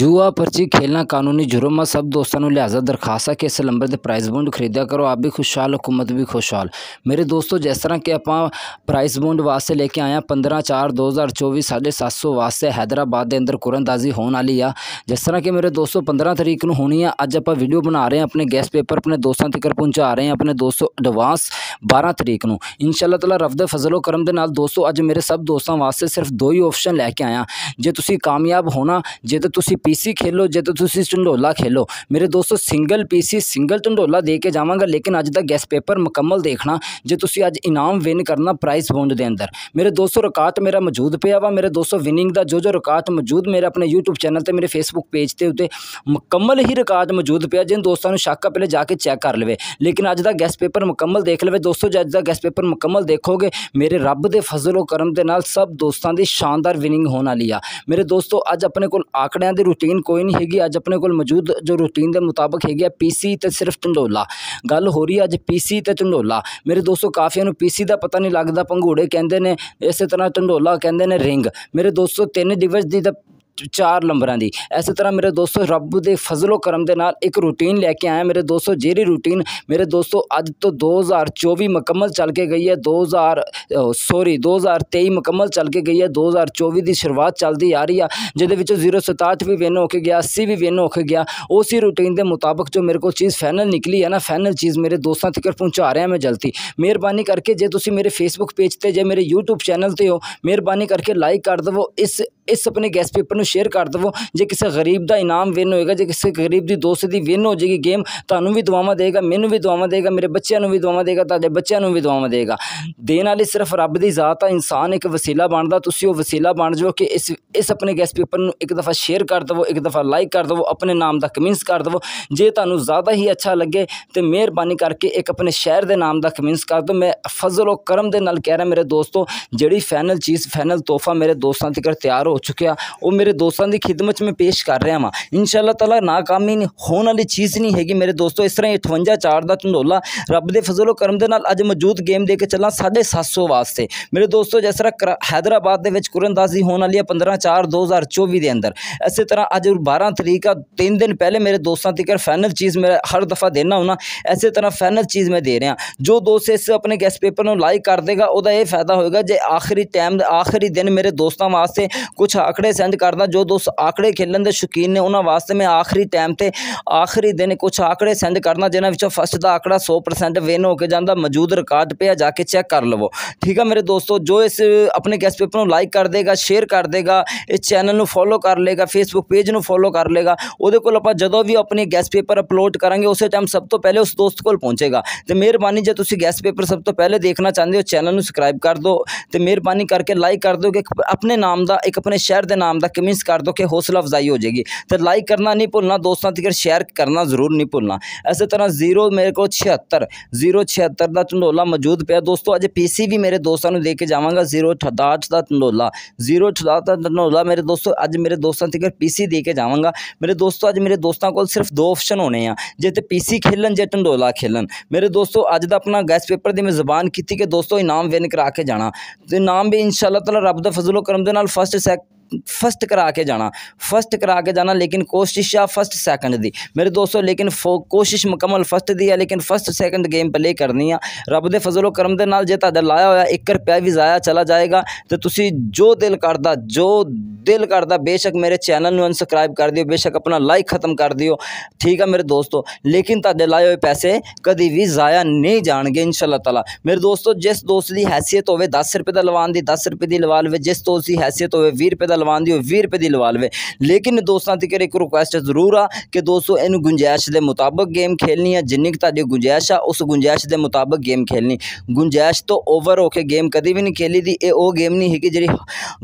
ਜੂਆ पर्ची खेलना कानूनी जुर्म है सब दोस्तों लिहाजा दरखास्त है कि इस लंबर से ਤੇ बोंड खरीदा करो आप भी खुशहाल हुकूमत भी खुशहाल मेरे दोस्तों जिस तरह के आप प्राइस बोंड वास्ते लेके आए हैं पंद्रह चार दो हज़ार चौबीस साढ़े सात सौ वास्ते हैदराबाद के अंदर कुरनदाजी होने वाली आ जिस तरह के मेरे दोस्तों पंद्रह तरीक को होनी है अज आप वीडियो बना रहे हैं अपने गैस पेपर अपने दोस्तों तक पहुँचा रहे हैं अपने दोस्तों एडवास बारह तरीक को इन शाला तला रफद फजलो करम के दोस्तों अज मेरे सब दोस्तों वास्ते सिर्फ दो ही ऑप्शन लैके आया जे तुम कामयाब होना जे तो ਪੀਸੀ ਖੇਲੋ ਜੇ ਤੁਸੀਂ ਢੰਡੋਲਾ ਖੇਲੋ ਮੇਰੇ ਦੋਸਤੋ ਸਿੰਗਲ ਪੀਸੀ ਸਿੰਗਲ ਢੰਡੋਲਾ ਦੇ ਕੇ ਜਾਵਾਂਗਾ ਲੇਕਿਨ ਅੱਜ ਦਾ ਗੈਸ ਪੇਪਰ ਮੁਕੰਮਲ ਦੇਖਣਾ ਜੇ ਤੁਸੀਂ ਅੱਜ ਇਨਾਮ ਵਿਨ ਕਰਨਾ ਪ੍ਰਾਈਸ ਬੌਂਡ ਦੇ ਅੰਦਰ ਮੇਰੇ ਦੋਸਤੋ ਰਕਾਤ ਮੇਰਾ ਮੌਜੂਦ ਪਿਆ ਵਾ ਮੇਰੇ ਦੋਸਤੋ ਵਿਨਿੰਗ ਦਾ ਜੋ ਜੋ ਰਕਾਤ ਮੌਜੂਦ ਮੇਰੇ ਆਪਣੇ YouTube ਚੈਨਲ ਤੇ ਮੇਰੇ Facebook ਪੇਜ ਤੇ ਉਤੇ ਮੁਕੰਮਲ ਹੀ ਰਕਾਤ ਮੌਜੂਦ ਪਿਆ ਜਿਨ ਦੋਸਤਾਂ ਨੂੰ ਸ਼ੱਕ ਆ ਪਹਿਲੇ ਜਾ ਕੇ ਚੈੱਕ ਕਰ ਲਵੇ ਲੇਕਿਨ ਅੱਜ ਦਾ ਗੈਸ ਪੇਪਰ ਮੁਕੰਮਲ ਦੇਖ ਲਵੇ ਦੋਸਤੋ ਜੇ ਅੱਜ ਦਾ ਗੈਸ ਪੇਪਰ ਮੁਕੰਮਲ ਦੇਖੋਗੇ ਮੇਰੇ ਰੱਬ ਦੇ ਫਜ਼ਲੋ ਕਰਮ ਦੇ ਨਾਲ ਸਭ ਦੋਸਤਾਂ ਦੀ ਸ਼ਾਨਦਾਰ ਵਿਨਿੰਗ ਹੋਣ ਵਾਲੀ ਆ ਮੇਰੇ ਦੋਸਤੋ ਅੱਜ ਆਪਣੇ ਕੋਲ ਆਕੜਿਆਂ ਦੇ ਰੂਟੀਨ ਕੋਈ ਨਹੀਂ ਹੈਗੀ ਅੱਜ ਆਪਣੇ ਕੋਲ ਮੌਜੂਦ ਜੋ ਰੂਟੀਨ ਦੇ ਮੁਤਾਬਕ ਹੈਗੀ ਆ ਪੀਸੀ ਤੇ ਸਿਰਫ ਢੰਡੋਲਾ ਗੱਲ ਹੋ ਰਹੀ ਅੱਜ ਪੀਸੀ ਤੇ ਢੰਡੋਲਾ ਮੇਰੇ ਦੋਸਤੋ ਕਾਫੀਆਂ ਨੂੰ ਪੀਸੀ ਦਾ ਪਤਾ ਨਹੀਂ ਲੱਗਦਾ ਪੰਘੂੜੇ ਕਹਿੰਦੇ ਨੇ ਇਸੇ ਤਰ੍ਹਾਂ ਢੰਡੋਲਾ ਕਹਿੰਦੇ ਨੇ ਰਿੰਗ ਮੇਰੇ ਦੋਸਤੋ ਤਿੰਨ ਦਿਵਸ ਦੀ ਤਾਂ ਚਾਰ ਨੰਬਰਾਂ ਦੀ ਇਸੇ ਤਰ੍ਹਾਂ ਮੇਰੇ ਦੋਸਤੋ ਰੱਬ ਦੇ ਫਜ਼ਲੋ ਕਰਮ ਦੇ ਨਾਲ ਇੱਕ ਰੂਟੀਨ ਲੈ ਕੇ ਆਇਆ ਮੇਰੇ ਦੋਸਤੋ ਜਿਹੜੀ ਰੂਟੀਨ ਮੇਰੇ ਦੋਸਤੋ ਅੱਜ ਤੋਂ 2024 ਮੁਕੰਮਲ ਚੱਲ ਕੇ ਗਈ ਹੈ 2000 ਸੌਰੀ 2023 ਮੁਕੰਮਲ ਚੱਲ ਕੇ ਗਈ ਹੈ 2024 ਦੀ ਸ਼ੁਰੂਆਤ ਚੱਲਦੀ ਆ ਰਹੀ ਆ ਜਿਹਦੇ ਵਿੱਚੋਂ 067 ਵੀ ਵਿਨ ਹੋ ਕੇ ਗਿਆ 80 ਵੀ ਵਿਨ ਹੋ ਕੇ ਗਿਆ ਉਸੇ ਰੂਟੀਨ ਦੇ ਮੁਤਾਬਕ ਜੋ ਮੇਰੇ ਕੋਲ ਚੀਜ਼ ਫਾਈਨਲ ਨਿਕਲੀ ਹੈ ਨਾ ਫਾਈਨਲ ਚੀਜ਼ ਮੇਰੇ ਦੋਸਤਾਂ ਤੱਕ ਪਹੁੰਚਾ ਰਿਹਾ ਮੈਂ ਜਲਦੀ ਮਿਹਰਬਾਨੀ ਕਰਕੇ ਜੇ ਤੁਸੀਂ ਮੇਰੇ ਫੇਸਬੁੱਕ ਪੇਜ ਤੇ ਜੇ ਮੇਰੇ YouTube ਚੈਨਲ ਤੇ ਹੋ ਮਿਹਰਬਾਨੀ ਕਰਕੇ ਲਾਈਕ ਕਰ ਦਿਵੋ ਇਸ ਇਸ ਆਪਣੇ ਗੈਸ ਪੇਪਰ ਨੂੰ ਸ਼ੇਅਰ ਕਰ ਦਵੋ ਜੇ ਕਿਸੇ ਗਰੀਬ ਦਾ ਇਨਾਮ ਵਿਨ ਹੋਏਗਾ ਜੇ ਕਿਸੇ ਗਰੀਬ ਦੀ ਦੋਸਤ ਦੀ ਵਿਨ ਹੋ ਜਾਏਗੀ ਗੇਮ ਤੁਹਾਨੂੰ ਵੀ ਦੁਆਵਾਂ ਦੇਗਾ ਮੈਨੂੰ ਵੀ ਦੁਆਵਾਂ ਦੇਗਾ ਮੇਰੇ ਬੱਚਿਆਂ ਨੂੰ ਵੀ ਦੁਆਵਾਂ ਦੇਗਾ ਤੁਹਾਡੇ ਬੱਚਿਆਂ ਨੂੰ ਵੀ ਦੁਆਵਾਂ ਦੇਗਾ ਦੇਣ ਵਾਲੀ ਸਿਰਫ ਰੱਬ ਦੀ ਜ਼ਾਤ ਆ ਇਨਸਾਨ ਇੱਕ ਵਸੀਲਾ ਬਣਦਾ ਤੁਸੀਂ ਉਹ ਵਸੀਲਾ ਬਣ ਜਾਓ ਕਿ ਇਸ ਇਸ ਆਪਣੇ ਗੈਸ ਪੇਪਰ ਨੂੰ ਇੱਕ ਦਫਾ ਸ਼ੇਅਰ ਕਰ ਦਵੋ ਇੱਕ ਦਫਾ ਲਾਈਕ ਕਰ ਦਵੋ ਆਪਣੇ ਨਾਮ ਦਾ ਕਮੈਂਟਸ ਕਰ ਦਵੋ ਜੇ ਤੁਹਾਨੂੰ ਜ਼ਿਆਦਾ ਹੀ ਅੱਛਾ ਲੱਗੇ ਤੇ ਮਿਹਰਬਾਨੀ ਕਰਕੇ ਇੱਕ ਆਪਣੇ ਸ਼ਹਿਰ ਦੇ ਨਾਮ ਦਾ ਕਮੈਂਟਸ ਕਰ ਦਿਓ ਮੈਂ ਫਜ਼ਲ ਉਹ ਕਰਮ ਦੇ ਨਾਲ ਕਹਿ ਰਿਹਾ ਮੇਰੇ ਦੋਸਤੋ ਜਿਹੜੀ ਫਾਈਨਲ ਚੀਜ਼ ਫਾਈਨਲ ਤੋਹਫਾ ਮੇਰੇ ਦੋਸਤਾਂ ਤੱਕ ਤਿਆਰ ਹੋ ਚੁੱਕਿਆ ਉਹ ਮੇਰੇ मेरे दोस्तों की खिदमत में पेश कर रहा हाँ इन शाला तला नाकामी होने वाली चीज़ नहीं हैगी मेरे दोस्तों इस तरह अठवंजा चार का ढंडोला रब के फजलो करम के अज मौजूद गेम दे चलना साढ़े सत्त सौ वास्ते मेरे दोस्तों जिस तरह हैदराबाद के होने वाली है पंद्रह चार दो हज़ार चौबी के अंदर इस तरह अज बारह तरीक तीन दिन पहले मेरे दोस्तों तक फाइनल चीज़ मैं हर दफ़ा देना होना इस तरह फाइनल चीज़ मैं दे रहा जो दोस्त इस अपने गैस पेपर में लाइक कर देगा वह यह फायदा होगा जे आखिरी टाइम आखिरी दिन मेरे दोस्तों वास्ते कुछ आंकड़े सेंड कर ਜ਼ਿਆਦਾ ਜੋ ਦੋਸਤ ਆਕੜੇ ਖੇਲਣ ਦੇ ਸ਼ੌਕੀਨ ਨੇ ਉਹਨਾਂ ਵਾਸਤੇ ਮੈਂ ਆਖਰੀ ਟਾਈਮ ਤੇ ਆਖਰੀ ਦਿਨ ਕੁਝ ਆਕੜੇ ਸੈਂਡ ਕਰਨਾ ਜਿਨ੍ਹਾਂ ਵਿੱਚੋਂ ਫਸਟ ਦਾ ਆਕੜਾ 100% ਵਿਨ ਹੋ ਕੇ ਜਾਂਦਾ ਮੌਜੂਦ ਰਿਕਾਰਡ ਪਿਆ ਜਾ ਕੇ ਚੈੱਕ ਕਰ ਲਵੋ ਠੀਕ ਹੈ ਮੇਰੇ ਦੋਸਤੋ ਜੋ ਇਸ ਆਪਣੇ ਗੈਸ ਪੇਪਰ ਨੂੰ ਲਾਈਕ ਕਰ ਦੇਗਾ ਸ਼ੇਅਰ ਕਰ ਦੇਗਾ ਇਸ ਚੈਨਲ ਨੂੰ ਫੋਲੋ ਕਰ ਲੇਗਾ ਫੇਸਬੁੱਕ ਪੇਜ ਨੂੰ ਫੋਲੋ ਕਰ ਲੇਗਾ ਉਹਦੇ ਕੋਲ ਆਪਾਂ ਜਦੋਂ ਵੀ ਆਪਣੀ ਗੈਸ ਪੇਪਰ ਅਪਲੋਡ ਕਰਾਂਗੇ ਉਸੇ ਟਾਈਮ ਸਭ ਤੋਂ ਪਹਿਲੇ ਉਸ ਦੋਸਤ ਕੋਲ ਪਹੁੰਚੇਗਾ ਤੇ ਮਿਹਰਬਾਨੀ ਜੇ ਤੁਸੀਂ ਗੈਸ ਪੇਪਰ ਸਭ ਤੋਂ ਪਹਿਲੇ ਦੇਖਣਾ ਚਾਹੁੰਦੇ ਹੋ ਚੈਨਲ ਨੂੰ ਸਬਸਕ੍ਰਾਈਬ ਕਰ ਦਿਓ ਤੇ ਮਿਹਰਬਾਨੀ ਕਰਕੇ ਲਾਈਕ ਕਰ ਦਿਓ ਕਿ ਆਪਣੇ ਨਾਮ ਦਾ ਇੱਕ ਆਪਣੇ ਸ਼ਹਿਰ ਦੇ ਨਾਮ ਦਾ ਕਮੀ मिस कर दो कि हौसला अफजाई हो जाएगी तो लाइक करना नहीं भूलना दोस्तों तक शेयर करना जरूर नहीं भुलना इस तरह जीरो मेरे को छिहत्तर जीरो छिहत्तर का ढंडोला मौजूद पे दोस्तों अज पी सी भी मेरे दोस्तों दे के जावगा जीरो अठाठ का ढंडोला जीरो अठाठ का ढंडोला मेरे दोस्तों अज मेरे दोस्तों तक पी सी दे के जावगा मेरे दोस्तों अब मेरे दोस्तों को सिर्फ दो ऑप्शन होने हैं जे तो पी सी खेलन जे ढंडोला खेलन मेरे दोस्तों अज का अपना गैस पेपर की मैं जबान की कि दोस्तों इनाम विन करा के जाना इनाम भी इन शाला तला रब का फजलो करम फस्ट सैक फर्स्ट करा के जाना फर्स्ट करा के जाना लेकिन कोशिश या फर्स्ट सेकंड दी मेरे दोस्तों लेकिन कोशिश मुकम्मल फर्स्ट दी है लेकिन फर्स्ट सेकंड गेम प्ले करनी आ रब के फजलो करम के नाल जे ਤੁਹਾਡਾ ਲਾਇਆ ਹੋਇਆ 1 ਰੁਪਿਆ ਵੀ ਜ਼ਾਇਆ ਚਲਾ ਜਾਏਗਾ ਤੇ ਤੁਸੀਂ ਜੋ ਦਿਲ ਕਰਦਾ ਜੋ ਦਿਲ ਕਰਦਾ ਬੇਸ਼ੱਕ ਮੇਰੇ ਚੈਨਲ ਨੂੰ ਅਨਸਬਸਕ੍ਰਾਈਬ ਕਰ ਦਿਓ ਬੇਸ਼ੱਕ ਆਪਣਾ ਲਾਈਕ ਖਤਮ ਕਰ ਦਿਓ ਠੀਕ ਆ ਮੇਰੇ ਦੋਸਤੋ ਲੇਕਿਨ ਤੁਹਾਡੇ ਲਾਏ ਹੋਏ ਪੈਸੇ ਕਦੀ ਵੀ ਜ਼ਾਇਆ ਨਹੀਂ ਜਾਣਗੇ ਇਨਸ਼ਾਅੱਲਾ ਤਾਲਾ ਮੇਰੇ ਦੋਸਤੋ ਜਿਸ ਦੋਸਤ ਦੀ ਹیثیت ਹੋਵੇ 10 ਰੁਪਏ ਦਾ ਲਵਾਨ ਦੀ 10 ਰੁਪਏ ਦੀ ਲਵਾ ਲਵੇ ਜਿਸ ਦੋਸਤ ਦੀ ਹیثیت ਹੋਵੇ 20 ਰੁਪਏ ਦਾ ਲਵਾਉਣ ਦੀ ਹੋਵੇ 20 ਰੁਪਏ ਦੀ ਲਵਾ ਲਵੇ ਲੇਕਿਨ ਦੋਸਤਾਂ ਤੀਕਰ ਇੱਕ ਰਿਕੁਐਸਟ ਜ਼ਰੂਰ ਆ ਕਿ ਦੋਸਤੋ ਇਹਨੂੰ ਗੁੰਜਾਇਸ਼ ਦੇ ਮੁਤਾਬਕ ਗੇਮ ਖੇਲਣੀ ਆ ਜਿੰਨੀ ਕਿ ਤੁਹਾਡੀ ਗੁੰਜਾਇਸ਼ ਆ ਉਸ ਗੁੰਜਾਇਸ਼ ਦੇ ਮੁਤਾਬਕ ਗੇਮ ਖੇਲਣੀ ਗੁੰਜਾਇਸ਼ ਤੋਂ ਓਵਰ ਹੋ ਕੇ ਗੇਮ ਕਦੀ ਵੀ ਨਹੀਂ ਖੇਲੀ ਦੀ ਇਹ ਉਹ ਗੇਮ ਨਹੀਂ ਹੈਗੀ ਜਿਹੜੀ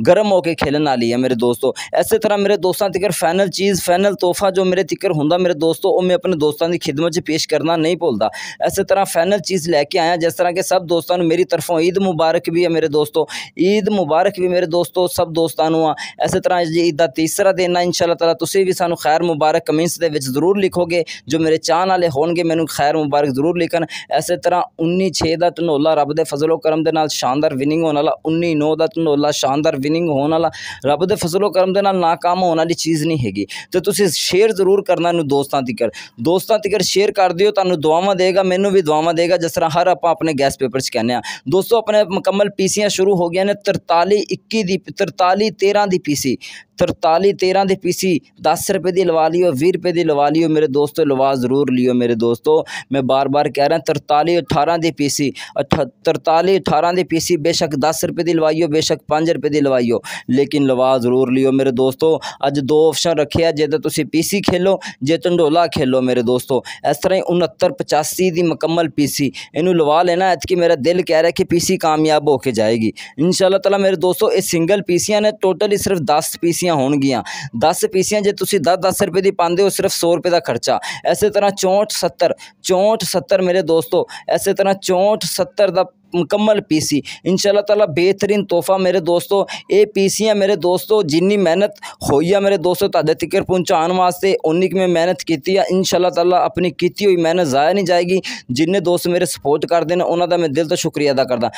ਗਰਮ ਹੋ ਕੇ ਖੇਲਣ ਵਾਲੀ ਹੈ ਮੇਰੇ ਦੋਸਤੋ ਐਸੇ ਤਰ੍ਹਾਂ ਮੇਰੇ ਦੋਸਤਾਂ ਤੀਕਰ ਫਾਈਨਲ ਚੀਜ਼ ਫਾਈਨਲ ਤੋਹਫਾ ਜੋ ਮੇਰੇ ਤੀਕਰ ਹੁੰਦਾ ਮੇਰੇ ਦੋਸਤੋ ਉਹ ਮੈਂ ਆਪਣੇ ਦੋਸਤਾਂ ਦੀ ਖਿਦਮਤ 'ਚ ਪੇਸ਼ ਕਰਨਾ ਨਹੀਂ ਭੁੱਲਦਾ ਐਸੇ ਤਰ੍ਹਾਂ ਫਾਈਨਲ ਚੀਜ਼ ਲੈ ਕੇ ਆਇਆ ਜਿਸ ਤਰ੍ਹਾਂ ਕਿ ਸਭ ਦੋਸਤਾਂ ਨੂੰ ਮੇਰੀ ਤਰਫੋਂ ਈਦ ਮੁਬਾਰਕ ਵੀ ਹੈ ਮੇਰੇ ਦੋਸਤੋ ਈਦ ਮੁਬਾਰਕ ਵੀ ਮੇਰੇ ਦੋਸਤੋ ਸਭ ਦੋਸਤਾਂ ਨੂੰ ਆ ਇਸੇ ਤਰ੍ਹਾਂ ਜੀ ਦਾ ਤੀਸਰਾ ਦਿਨ ਆ ਇਨਸ਼ਾ ਅੱਲਾਹ ਤਾਲਾ ਤੁਸੀਂ ਵੀ ਸਾਨੂੰ ਖੈਰ ਮੁਬਾਰਕ ਕਮੈਂਟਸ ਦੇ ਵਿੱਚ ਜ਼ਰੂਰ ਲਿਖੋਗੇ ਜੋ ਮੇਰੇ ਚਾਹਣ ਵਾਲੇ ਹੋਣਗੇ ਮੈਨੂੰ ਖੈਰ ਮੁਬਾਰਕ ਜ਼ਰੂਰ ਲਿਖਣ ਇਸੇ ਤਰ੍ਹਾਂ 19 6 ਦਾ ਧਨੋਲਾ ਰੱਬ ਦੇ ਫਜ਼ਲੋ ਕਰਮ ਦੇ ਨਾਲ ਸ਼ਾਨਦਾਰ ਵਿਨਿੰਗ ਹੋਣ ਵਾਲਾ 19 9 ਦਾ ਧਨੋਲਾ ਸ਼ਾਨਦਾਰ ਵਿਨਿੰਗ ਹੋਣ ਵਾਲਾ ਰੱਬ ਦੇ ਫਜ਼ਲੋ ਕਰਮ ਦੇ ਨਾਲ ਨਾਕਾਮ ਹੋਣ ਵਾਲੀ ਚੀਜ਼ ਨਹੀਂ ਹੈਗੀ ਤੇ ਤੁਸੀਂ ਸ਼ੇਅਰ ਜ਼ਰੂਰ ਕਰਨਾ ਇਹਨੂੰ ਦੋਸਤਾਂ ਤੀਕਰ ਦੋਸਤਾਂ ਤੀਕਰ ਸ਼ੇਅਰ ਕਰ ਦਿਓ ਤੁਹਾਨੂੰ ਦੁਆਵਾਂ ਦੇਗਾ ਮੈਨੂੰ ਵੀ ਦੁਆਵਾਂ ਦੇਗਾ ਜਿਸ ਤਰ੍ਹਾਂ ਹਰ ਆਪਾਂ ਆਪਣੇ ਗੈਸ ਪੇਪਰ 'ਚ ਕਹਿੰਦੇ ਆ ਦੋਸਤੋ ਆਪਣੇ ਮੁਕੰਮਲ ਪੀਸੀਆਂ ਸ਼ੁਰੂ ਹੋ ਗਈਆਂ ਨੇ 43 21 ਦੀ 43 13 ਦੀ ਦੀ ਪੀਸੀ 43 13 ਦੀ ਪੀਸੀ 10 ਰੁਪਏ ਦੀ ਲਵਾ ਲਿਓ 20 ਰੁਪਏ ਦੀ ਲਵਾ ਲਿਓ ਮੇਰੇ ਦੋਸਤੋ ਲਵਾ ਜ਼ਰੂਰ ਲਿਓ ਮੇਰੇ ਦੋਸਤੋ ਮੈਂ ਬਾਰ-ਬਾਰ ਕਹਿ ਰਿਹਾ 43 18 ਦੀ ਪੀਸੀ 43 18 ਦੀ ਪੀਸੀ ਬੇਸ਼ੱਕ 10 ਰੁਪਏ ਦੀ ਲਵਾਈਓ ਬੇਸ਼ੱਕ 5 ਰੁਪਏ ਦੀ ਲਵਾਈਓ ਲੇਕਿਨ ਲਵਾ ਜ਼ਰੂਰ ਲਿਓ ਮੇਰੇ ਦੋਸਤੋ ਅੱਜ ਦੋ ਆਪਸ਼ਨ ਰੱਖਿਆ ਜੇ ਤਾਂ ਤੁਸੀਂ ਪੀਸੀ ਖੇਲੋ ਜੇ ਢੰਡੋਲਾ ਖੇਲੋ ਮੇਰੇ ਦੋਸਤੋ ਇਸ ਤਰ੍ਹਾਂ ਹੀ 69 85 ਦੀ ਮੁਕੰਮਲ ਪੀਸੀ ਇਹਨੂੰ ਲਵਾ ਲੈਣਾ ਐਤ ਕਿ ਮੇਰਾ ਦਿਲ ਕਹਿ ਰਿਹਾ ਕਿ ਪੀਸੀ ਕਾਮਯਾਬ ਹੋ ਕੇ ਜਾਏਗੀ ਇਨਸ਼ਾਅੱਲਾ ਤਾਲਾ ਮੇਰੇ ਦੋਸਤੋ ਇਹ ਸਿੰਗਲ ਪੀਸੀਆਂ ਨੇ ਟੋਟਲ ਇਸ ਸਿਰਫ 10 ਪੀਸੀਆਂ ਹੋਣਗੀਆਂ 10 ਪੀਸੀਆਂ ਜੇ ਤੁਸੀਂ 10-10 ਰੁਪਏ ਦੀ ਪਾਉਂਦੇ ਹੋ ਸਿਰਫ 100 ਰੁਪਏ ਦਾ ਖਰਚਾ ਐਸੇ ਤਰ੍ਹਾਂ 64 70 64 70 ਮੇਰੇ ਦੋਸਤੋ ਐਸੇ ਤਰ੍ਹਾਂ 64 70 ਦਾ मुकम्मल पीसी इन ताला बेहतरीन तोहफ़ा मेरे दोस्तों ए पीसियाँ मेरे दोस्तों जिनी मेहनत है मेरे दोस्तों तदे तिकर पहुँचाने वास्ते उन्नीक में मेहनत की इन ताला अपनी की हुई मेहनत ज़ाया नहीं जाएगी जिन्हें दोस्त मेरे सपोर्ट करते हैं उन्होंने मैं दिल तो शुक्रिया अदा करदा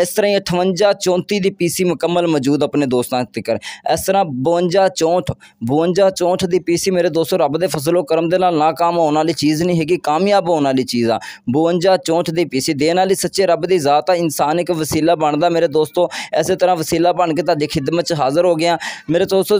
इस तरह ही अठवंजा चौंती की पी सी मुकम्मल मौजूद अपने दोस्तों तिकर इस तरह बवंजा चौंठ बवंजा चौंठ की पी सी मेरे दोस्तों रब के फसलो करम के नाकाम होने वाली चीज़ नहीं हैगी कामयाब होने वाली चीज़ आ बवंजा चौंठ की पीसी देने वाली सच्चे रब की ज़ाता इंसान एक वसीला बनता मेरे दोस्तों इस तरह वसीला बन के ਤੁਹਾਡੀ ਖਿਦਮਤ 'ਚ ਹਾਜ਼ਰ ਹੋ ਗਿਆ ਮੇਰੇ ਦੋਸਤੋ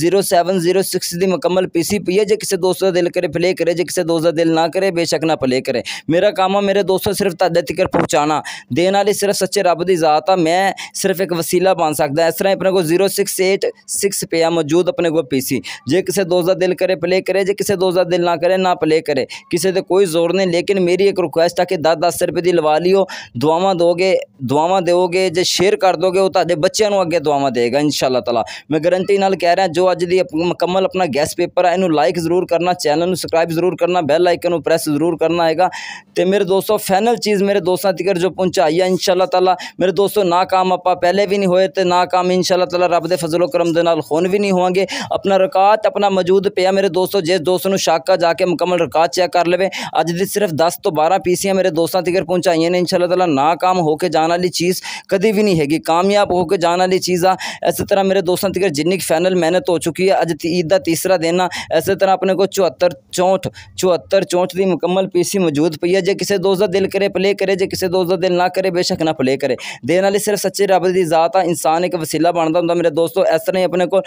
070607006 ਦੀ ਮੁਕੰਮਲ ਪੀਸੀ ਪਈ ਹੈ ਜੇ ਕਿਸੇ ਦੋਸਤ ਦਾ ਦਿਲ ਕਰੇ ਪਲੇ ਕਰੇ ਜੇ ਕਿਸੇ ਦੋਸਤ ਦਾ ਦਿਲ ਨਾ ਕਰੇ ਬੇਸ਼ੱਕ ਨਾ ਪਲੇ ਕਰੇ ਮੇਰਾ ਕੰਮ ਆ ਮੇਰੇ ਦੋਸਤੋ ਸਿਰਫ ਤੁਹਾਡੇ ਤੱਕ ਪਹੁੰਚਾਣਾ ਦੇਣ ਵਾਲੀ ਸਿਰਫ ਸੱਚੇ ਰੱਬ ਦੀ ਜ਼ਾਤ ਆ ਮੈਂ ਸਿਰਫ ਇੱਕ ਵਸੀਲਾ ਬਣ ਸਕਦਾ ਇਸ ਤਰ੍ਹਾਂ ਆਪਣੇ ਕੋਲ 0686 ਪਿਆ ਮੌਜੂਦ ਆਪਣੇ ਕੋਲ ਪੀਸੀ ਜੇ ਕਿਸੇ ਦੋਸਤ ਦਾ ਦਿਲ ਕਰੇ ਪਲੇ ਕਰੇ ਜੇ ਕਿਸੇ ਦੋਸਤ ਦਾ ਦਿਲ ਨਾ ਕਰੇ ਨਾ ਪਲੇ ਕਰੇ ਕਿਸੇ ਤੇ ਕੋਈ ਜ਼ੋਰ ਨਹੀਂ ਲੇਕਿਨ ਮੇਰੀ ਇੱਕ ਰਿਕੁਐਸਟ ਆ ਕਿ 10 10 ਰੁਪਏ ਦੀ ਦਿਲ ਵਾਲਿਓ ਦੁਆਵਾਂ ਦੋਗੇ ਦੁਆਵਾਂ ਦਿਓਗੇ ਜੇ ਸ਼ੇਅਰ ਕਰ ਦੋਗੇ ਉਹ ਤੁਹਾਡੇ ਬੱਚਿਆਂ ਨੂੰ ਅੱਗੇ ਦੁਆਵਾਂ ਦੇਗਾ ਇਨਸ਼ਾਅੱਲਾ ਤਾਲਾ ਮੈਂ ਗਰੰਟੀ ਨਾਲ ਕਹਿ ਰਿਹਾ ਜੋ ਅੱਜ ਦੀ ਮੁਕੰਮਲ ਆਪਣਾ ਗੈਸ ਪੇਪਰ ਹੈ ਇਹਨੂੰ ਲਾਈਕ ਜ਼ਰੂਰ ਕਰਨਾ ਚੈਨਲ ਨੂੰ ਸਬਸਕ੍ਰਾਈਬ ਜ਼ਰੂਰ ਕਰਨਾ ਬੈਲ ਆਈਕਨ ਨੂੰ ਪ੍ਰੈਸ ਜ਼ਰੂਰ ਕਰਨਾ ਹੈਗਾ ਤੇ ਮੇਰੇ ਦੋਸਤੋ ਫਾਈਨਲ ਚੀਜ਼ ਮੇਰੇ ਦੋਸਤਾਂ ਤੀਕਰ ਜੋ ਪਹੁੰਚਾਈ ਹੈ ਇਨਸ਼ਾਅੱਲਾ ਤਾਲਾ ਮੇਰੇ ਦੋਸਤੋ ਨਾਕਾਮ ਆਪਾਂ ਪਹਿਲੇ ਵੀ ਨਹੀਂ ਹੋਏ ਤੇ ਨਾਕਾਮ ਇਨਸ਼ਾਅੱਲਾ ਤਾਲਾ ਰੱਬ ਦੇ ਫਜ਼ਲੋ ਕਰਮ ਦੇ ਨਾਲ ਹੋਣ ਵੀ ਨਹੀਂ ਹੋਵਾਂਗੇ ਆਪਣਾ ਰਕਾਤ ਆਪਣਾ ਮੌਜੂਦ ਪਿਆ ਮੇਰੇ ਦੋਸਤੋ ਜਿਸ ਦੋਸਤ ਨੂੰ ਸ਼ਾਕਾ ਜਾ ਕੇ ਮੁਕੰਮਲ ਰਕਾਤ ਚੈੱਕ ਕਰ ਲਵੇ ਅੱਜ ਦੀ ਸਿਰਫ 10 ਤੋਂ 12 ਪੀਸੀਆਂ ਮੇਰੇ ਦੋਸਤਾਂ ਤੀਕਰ ਪਹੁੰਚ पहुँचा यानी इन तला नाकाम होकर जाने वाली चीज़ कभी भी नहीं हैगी कामयाब होकर जाने वाली चीज़ आ इस तरह मेरे दोस्तों तक जिन्नी फाइनल मेहनत हो चुकी है अज ईद का तीसरा दिन आ इस तरह अपने को चौहत्तर चौंठ चौहत्तर चौंठ की मुकम्मल पीसी मौजूद पी है जे किसी दोस्त का दिल करे प्ले करे जो किसी दोस्त का दिल ना करे बेशक ना प्ले करे देने वाली सिर्फ सच्चे रब की जात आ इंसान एक वसीला बनता हूँ मेरे दोस्तों इस तरह ही अपने को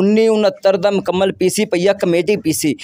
उन्नी उन्हत्तर का मुकम्मल पीसी पई है कमेटी पीसी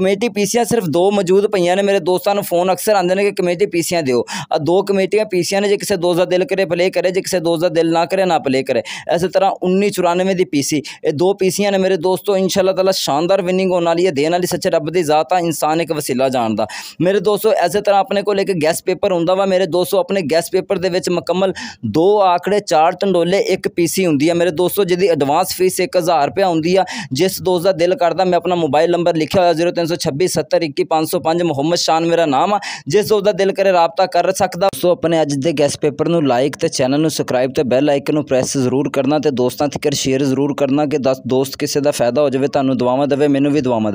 कमेटी पीसियाँ सिर्फ दो मौजूद पे ने मेरे दोस्तों फोन अक्सर आते हैं कि कमेटी पीसियाँ दो और दो कमेटियाँ पीसियाँ ने जे किसी दो हज़ार दिल करे प्ले करे जे किसी दो दिल ना करे ना प्ले करे इस तरह उन्नी चौरानवे की पीसी ये दो पीसियाँ ने मेरे दोस्तों इन शाला तला शानदार विनिंग होने वाली है देने वाली सच्चे रब की जात इंसान एक वसीला जानता मेरे दोस्तों इस तरह अपने को गैस पेपर होंगे वा मेरे दोस्तों अपने गैस पेपर के मुकम्मल दो आंकड़े चार टंडोले एक पीसी होंगी है मेरे दोस्तों जी एडवास फीस एक हज़ार रुपया होंगी है जिस दोस्त का दिल करता मैं अपना मोबाइल नंबर लिखा हुआ जीरो तीन सौ छब्बी सत्तर इक्की पाँच सौ पाँच मुहम्मद शान मेरा नाम आ जिस दोस्त का दिल करे रबता कर ਸਕਦਾ ਸੋ ਆਪਣੇ ਅੱਜ ਦੇ ਗੈਸ ਪੇਪਰ ਨੂੰ ਲਾਈਕ ਤੇ ਚੈਨਲ ਨੂੰ ਸਬਸਕ੍ਰਾਈਬ ਤੇ ਬੈਲ ਆਈਕਨ ਨੂੰ ਪ੍ਰੈਸ ਜ਼ਰੂਰ ਕਰਨਾ ਤੇ ਦੋਸਤਾਂ ਤੱਕ ਸ਼ੇਅਰ ਜ਼ਰੂਰ ਕਰਨਾ ਕਿ 10 ਦੋਸਤ ਕਿਸੇ ਦਾ ਫਾਇਦਾ ਹੋ ਜਾਵੇ ਤੁਹਾਨੂੰ ਦੁਆਵਾਂ ਦੇਵੇ ਮੈਨੂੰ ਵੀ ਦੁਆਵਾਂ